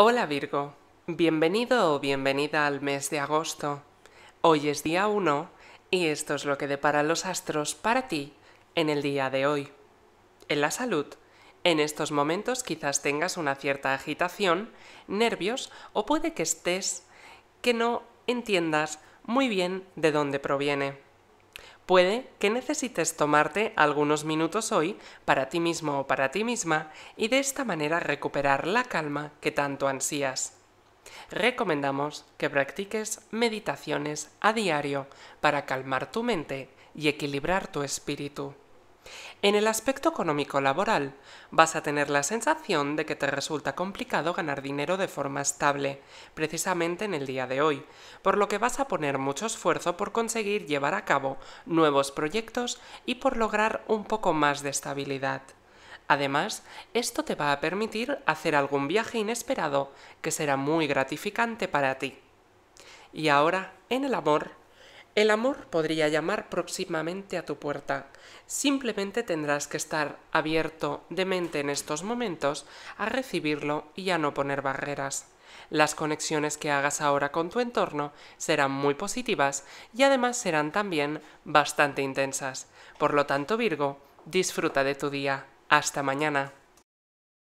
Hola Virgo, bienvenido o bienvenida al mes de agosto. Hoy es día 1 y esto es lo que depara los astros para ti en el día de hoy. En la salud, en estos momentos quizás tengas una cierta agitación, nervios o puede que estés que no entiendas muy bien de dónde proviene. Puede que necesites tomarte algunos minutos hoy para ti mismo o para ti misma y de esta manera recuperar la calma que tanto ansías. Recomendamos que practiques meditaciones a diario para calmar tu mente y equilibrar tu espíritu. En el aspecto económico laboral, vas a tener la sensación de que te resulta complicado ganar dinero de forma estable, precisamente en el día de hoy, por lo que vas a poner mucho esfuerzo por conseguir llevar a cabo nuevos proyectos y por lograr un poco más de estabilidad. Además, esto te va a permitir hacer algún viaje inesperado que será muy gratificante para ti. Y ahora, en el amor, el amor podría llamar próximamente a tu puerta. Simplemente tendrás que estar abierto de mente en estos momentos a recibirlo y a no poner barreras. Las conexiones que hagas ahora con tu entorno serán muy positivas y además serán también bastante intensas. Por lo tanto, Virgo, disfruta de tu día. Hasta mañana.